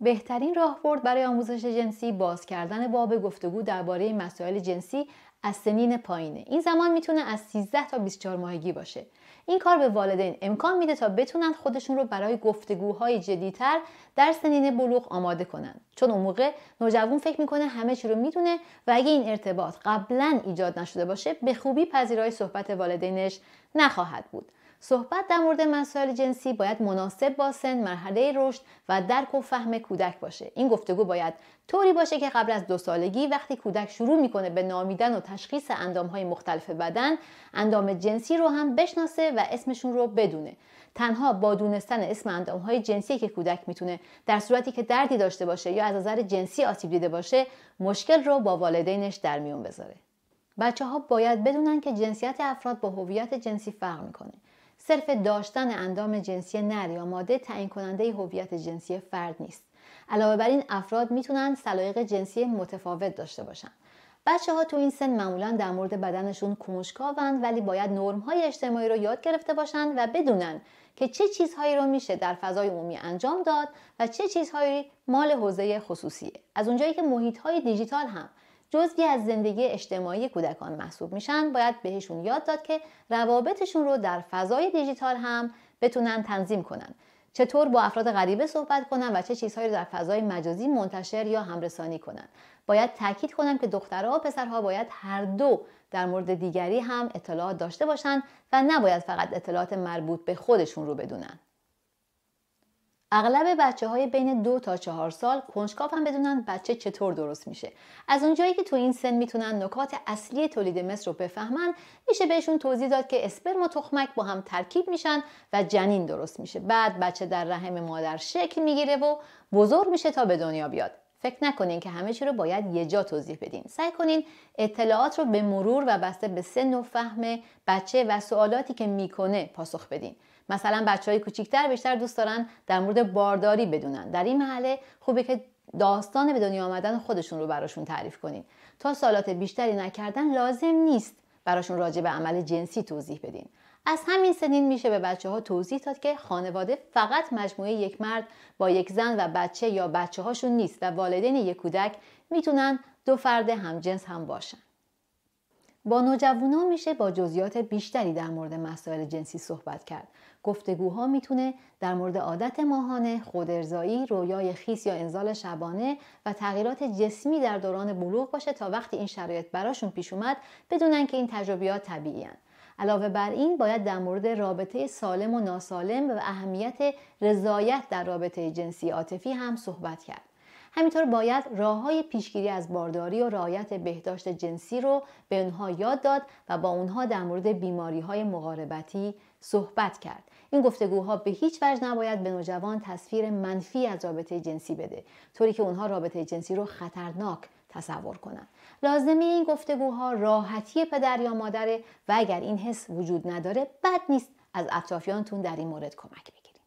بهترین راهبرد برای آموزش جنسی باز کردن باب گفتگو درباره مسائل جنسی از سنین پایینه این زمان میتونه از 13 تا 24 ماهگی باشه این کار به والدین امکان میده تا بتونن خودشون رو برای گفتگوهای جدیتر در سنین بلوغ آماده کنن چون اون موقع نوجوان فکر میکنه همه چی رو میدونه و اگه این ارتباط قبلا ایجاد نشده باشه به خوبی پذیرای صحبت والدینش نخواهد بود صحبت در مورد مسائل جنسی باید مناسب با سن مرحله رشد و درک و فهم کودک باشه این گفتگو باید طوری باشه که قبل از دو سالگی وقتی کودک شروع میکنه به نامیدن و تشخیص های مختلف بدن اندام جنسی رو هم بشناسه و اسمشون رو بدونه تنها با دونستن اسم های جنسی که کودک میتونه در صورتی که دردی داشته باشه یا از نظر جنسی آسیب دیده باشه مشکل رو با والدینش در میون بذاره بچه ها باید بدونن که جنسیت افراد با هویت جنسی فرق میکنه صرف داشتن اندام جنسی نر یا ماده تعیین کننده هویت جنسی فرد نیست علاوه بر این افراد میتونن سلایق جنسی متفاوت داشته باشن بچه ها تو این سن معمولا در مورد بدنشون کنجکاون ولی باید نرم های اجتماعی رو یاد گرفته باشند و بدونن که چه چیزهایی رو میشه در فضای عمومی انجام داد و چه چیزهایی مال حوزه خصوصیه از اونجایی که محیط های دیجیتال هم جزئی از زندگی اجتماعی کودکان محسوب میشن باید بهشون یاد داد که روابطشون رو در فضای دیجیتال هم بتونن تنظیم کنن چطور با افراد غریبه صحبت کنن و چه چیزهایی رو در فضای مجازی منتشر یا همرسانی کنن باید تاکید کنم که دخترها و پسرها باید هر دو در مورد دیگری هم اطلاعات داشته باشند و نباید فقط اطلاعات مربوط به خودشون رو بدونن اغلب بچه های بین دو تا چهار سال کنجکاو هم بدونن بچه چطور درست میشه از اونجایی که تو این سن میتونن نکات اصلی تولید مصر رو بفهمن میشه بهشون توضیح داد که اسپرم و تخمک با هم ترکیب میشن و جنین درست میشه بعد بچه در رحم مادر شکل میگیره و بزرگ میشه تا به دنیا بیاد فکر نکنین که همه چی رو باید یه جا توضیح بدین سعی کنین اطلاعات رو به مرور و بسته به سن و فهم بچه و سوالاتی که میکنه پاسخ بدین مثلا بچه های کوچیکتر بیشتر دوست دارن در مورد بارداری بدونن در این محله خوبه که داستان به دنیا آمدن خودشون رو براشون تعریف کنین تا سالات بیشتری نکردن لازم نیست براشون راجع به عمل جنسی توضیح بدین از همین سنین میشه به بچه ها توضیح داد که خانواده فقط مجموعه یک مرد با یک زن و بچه یا بچه هاشون نیست و والدین یک کودک میتونن دو فرد همجنس هم باشن با نوجوانان میشه با جزئیات بیشتری در مورد مسائل جنسی صحبت کرد گفتگوها میتونه در مورد عادت ماهانه خودارضایی رویای خیس یا انزال شبانه و تغییرات جسمی در دوران بلوغ باشه تا وقتی این شرایط براشون پیش اومد بدونن که این تجربیات طبیعی علاوه بر این باید در مورد رابطه سالم و ناسالم و اهمیت رضایت در رابطه جنسی عاطفی هم صحبت کرد همینطور باید راه های پیشگیری از بارداری و رعایت بهداشت جنسی رو به اونها یاد داد و با اونها در مورد بیماری های مقاربتی صحبت کرد این گفتگوها به هیچ وجه نباید به نوجوان تصویر منفی از رابطه جنسی بده طوری که اونها رابطه جنسی رو خطرناک تصور کنند لازمه این گفتگوها راحتی پدر یا مادره و اگر این حس وجود نداره بد نیست از اطرافیانتون در این مورد کمک بگیرید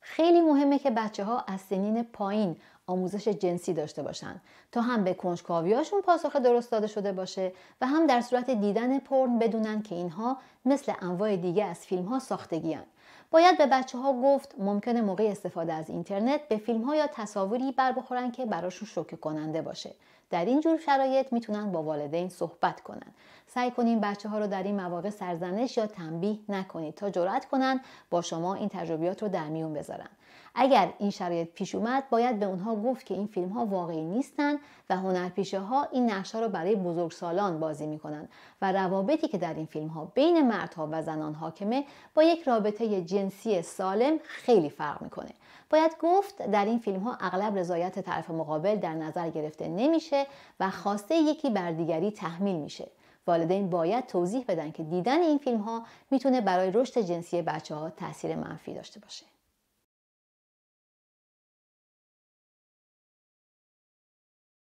خیلی مهمه که بچه ها از سنین پایین آموزش جنسی داشته باشند تا هم به کنجکاویاشون پاسخ درست داده شده باشه و هم در صورت دیدن پرن بدونن که اینها مثل انواع دیگه از فیلم ها ساختگی هن. باید به بچه ها گفت ممکنه موقع استفاده از اینترنت به فیلم ها یا تصاویری بر بخورن که براشون شوکه کننده باشه در این جور شرایط میتونن با والدین صحبت کنن سعی کنین بچه ها رو در این مواقع سرزنش یا تنبیه نکنید تا جرأت کنن با شما این تجربیات رو در میون بذارن اگر این شرایط پیش اومد باید به اونها گفت که این فیلم ها واقعی نیستن و هنرپیشه ها این نقشه رو برای بزرگسالان بازی میکنن و روابطی که در این فیلم ها بین مردها و زنان حاکمه با یک رابطه جنسی سالم خیلی فرق میکنه باید گفت در این فیلم ها اغلب رضایت طرف مقابل در نظر گرفته نمیشه و خواسته یکی بر دیگری تحمیل میشه والدین باید توضیح بدن که دیدن این فیلم ها میتونه برای رشد جنسی بچه ها تاثیر منفی داشته باشه